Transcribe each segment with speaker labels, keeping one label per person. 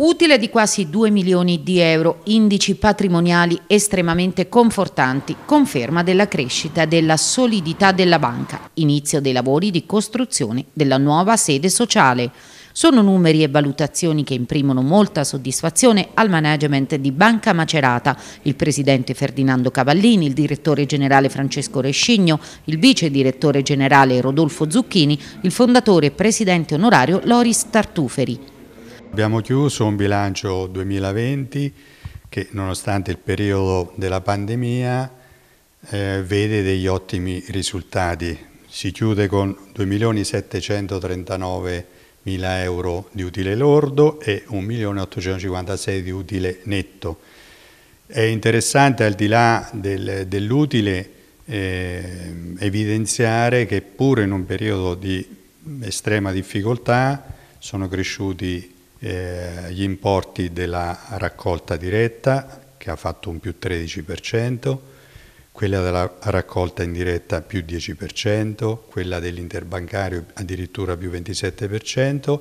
Speaker 1: Utile di quasi 2 milioni di euro, indici patrimoniali estremamente confortanti, conferma della crescita e della solidità della banca, inizio dei lavori di costruzione della nuova sede sociale. Sono numeri e valutazioni che imprimono molta soddisfazione al management di Banca Macerata, il presidente Ferdinando Cavallini, il direttore generale Francesco Rescigno, il vice direttore generale Rodolfo Zucchini, il fondatore e presidente onorario Loris Tartuferi.
Speaker 2: Abbiamo chiuso un bilancio 2020 che nonostante il periodo della pandemia eh, vede degli ottimi risultati. Si chiude con 2.739.000 euro di utile lordo e 1.856 di utile netto. È interessante al di là del, dell'utile eh, evidenziare che pur in un periodo di estrema difficoltà sono cresciuti eh, gli importi della raccolta diretta che ha fatto un più 13%, quella della raccolta indiretta più 10%, quella dell'interbancario addirittura più 27%,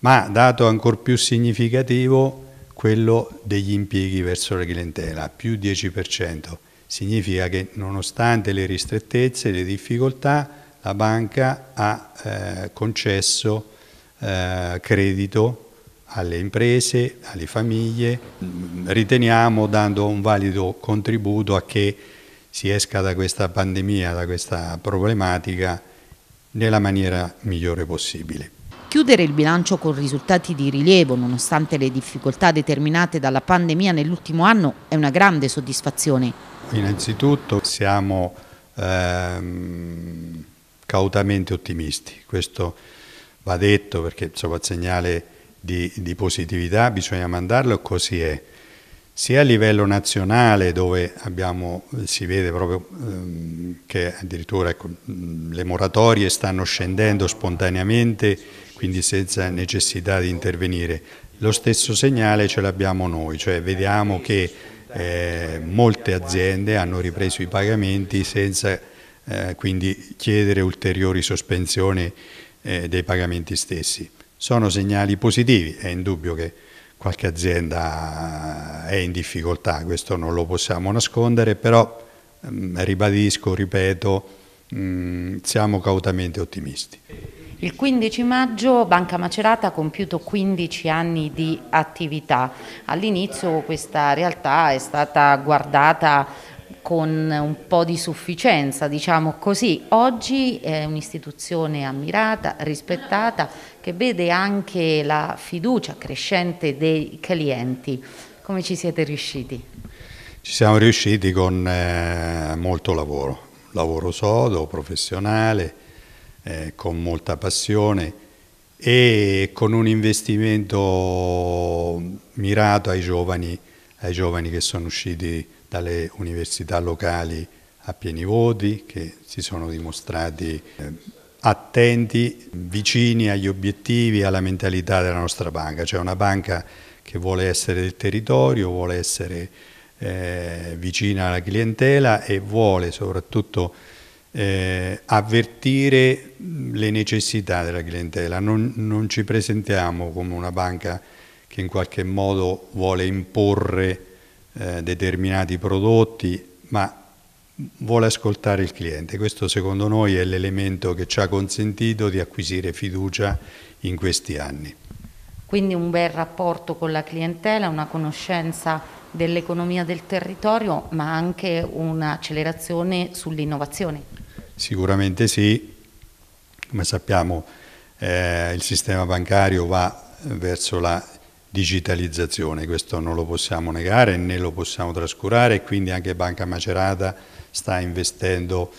Speaker 2: ma dato ancora più significativo quello degli impieghi verso la clientela, più 10%. Significa che nonostante le ristrettezze, le difficoltà, la banca ha eh, concesso eh, credito alle imprese, alle famiglie. Riteniamo dando un valido contributo a che si esca da questa pandemia, da questa problematica nella maniera migliore possibile.
Speaker 1: Chiudere il bilancio con risultati di rilievo, nonostante le difficoltà determinate dalla pandemia nell'ultimo anno, è una grande soddisfazione.
Speaker 2: Innanzitutto siamo ehm, cautamente ottimisti, questo va detto perché insomma, il segnale di, di positività bisogna mandarlo e così è sia a livello nazionale dove abbiamo, si vede proprio ehm, che addirittura ecco, le moratorie stanno scendendo spontaneamente, quindi senza necessità di intervenire, lo stesso segnale ce l'abbiamo noi, cioè vediamo che eh, molte aziende hanno ripreso i pagamenti senza eh, quindi chiedere ulteriori sospensioni eh, dei pagamenti stessi. Sono segnali positivi, è indubbio che qualche azienda è in difficoltà, questo non lo possiamo nascondere, però ribadisco, ripeto, siamo cautamente ottimisti.
Speaker 1: Il 15 maggio Banca Macerata ha compiuto 15 anni di attività. All'inizio questa realtà è stata guardata con un po' di sufficienza, diciamo così. Oggi è un'istituzione ammirata, rispettata, che vede anche la fiducia crescente dei clienti. Come ci siete riusciti?
Speaker 2: Ci siamo riusciti con eh, molto lavoro, lavoro sodo, professionale, eh, con molta passione e con un investimento mirato ai giovani, ai giovani che sono usciti dalle università locali a pieni voti che si sono dimostrati eh, attenti, vicini agli obiettivi, alla mentalità della nostra banca, cioè una banca che vuole essere del territorio, vuole essere eh, vicina alla clientela e vuole soprattutto eh, avvertire le necessità della clientela. Non, non, ci presentiamo come una banca che in qualche modo vuole imporre eh, determinati prodotti, ma vuole ascoltare il cliente. Questo secondo noi è l'elemento che ci ha consentito di acquisire fiducia in questi anni.
Speaker 1: Quindi un bel rapporto con la clientela, una conoscenza dell'economia del territorio, ma anche un'accelerazione sull'innovazione.
Speaker 2: Sicuramente sì, come sappiamo eh, il sistema bancario va verso la digitalizzazione, questo non lo possiamo negare né lo possiamo trascurare e quindi anche Banca Macerata sta investendo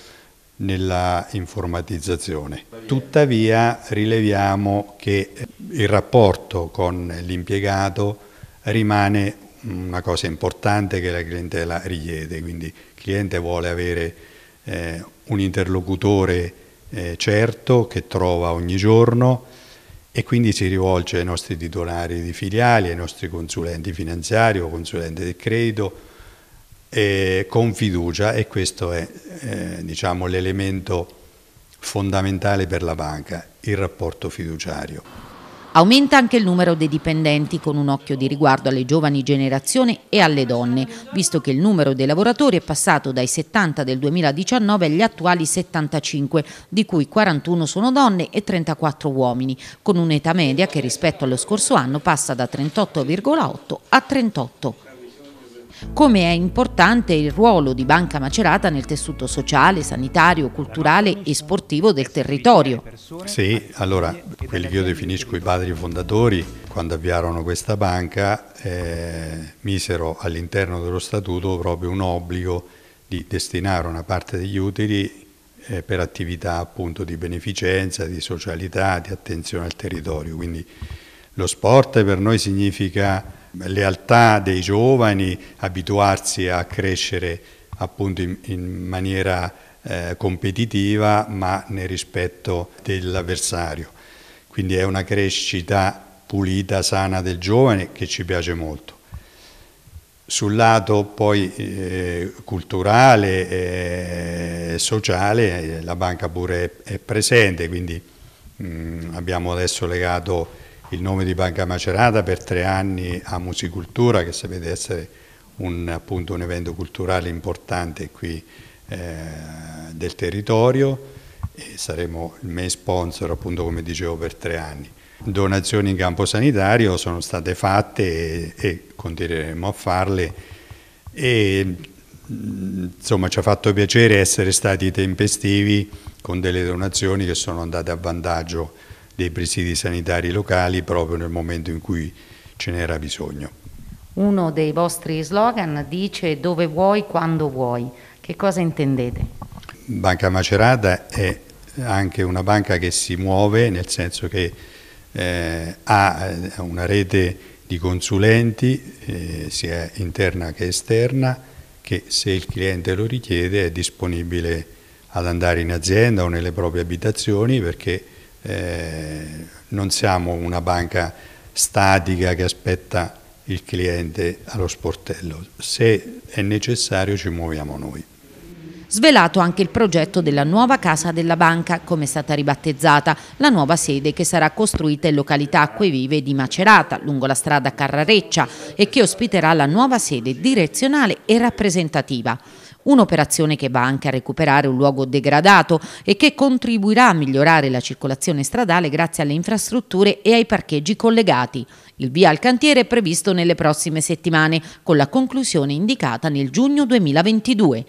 Speaker 2: nella informatizzazione. Tuttavia rileviamo che il rapporto con l'impiegato rimane una cosa importante che la clientela richiede, quindi il cliente vuole avere eh, un interlocutore eh, certo che trova ogni giorno, e quindi si rivolge ai nostri titolari di filiali, ai nostri consulenti finanziari o consulenti del credito eh, con fiducia e questo è eh, diciamo, l'elemento fondamentale per la banca, il rapporto fiduciario.
Speaker 1: Aumenta anche il numero dei dipendenti con un occhio di riguardo alle giovani generazioni e alle donne, visto che il numero dei lavoratori è passato dai 70 del 2019 agli attuali 75, di cui 41 sono donne e 34 uomini, con un'età media che rispetto allo scorso anno passa da 38,8 a 38 come è importante il ruolo di Banca Macerata nel tessuto sociale, sanitario, culturale e sportivo del territorio.
Speaker 2: Sì, allora quelli che io definisco i padri fondatori, quando avviarono questa banca, eh, misero all'interno dello statuto proprio un obbligo di destinare una parte degli utili eh, per attività appunto di beneficenza, di socialità, di attenzione al territorio. Quindi lo sport per noi significa lealtà dei giovani, abituarsi a crescere appunto in, in maniera eh, competitiva ma nel rispetto dell'avversario. Quindi è una crescita pulita, sana del giovane che ci piace molto. Sul lato poi eh, culturale e eh, sociale eh, la banca pure è, è presente, quindi mh, mm, abbiamo adesso legato il nome di Banca Macerata per tre anni a Musicultura che sapete essere un, appunto, un evento culturale importante qui eh, del territorio e saremo il main sponsor appunto come dicevo per tre anni. Donazioni in campo sanitario sono state fatte e, e continueremo a farle e insomma ci ha fatto piacere essere stati tempestivi con delle donazioni che sono andate a vantaggio dei presidi sanitari locali proprio nel momento in cui ce n'era bisogno.
Speaker 1: Uno dei vostri slogan dice dove vuoi, quando vuoi. Che cosa intendete?
Speaker 2: Banca Macerata è anche una banca che si muove, nel senso che eh, ha eh, una rete di consulenti, eh, sia interna che esterna, che se il cliente lo richiede è disponibile ad andare in azienda o nelle proprie abitazioni perché eh, non siamo una banca statica che aspetta il cliente allo sportello, se è necessario ci muoviamo noi.
Speaker 1: Svelato anche il progetto della nuova casa della banca, come è stata ribattezzata, la nuova sede che sarà costruita in località Acquevive di Macerata, lungo la strada Carrareccia, e che ospiterà la nuova sede direzionale e rappresentativa un'operazione che va anche a recuperare un luogo degradato e che contribuirà a migliorare la circolazione stradale grazie alle infrastrutture e ai parcheggi collegati. Il via al cantiere è previsto nelle prossime settimane, con la conclusione indicata nel giugno 2022.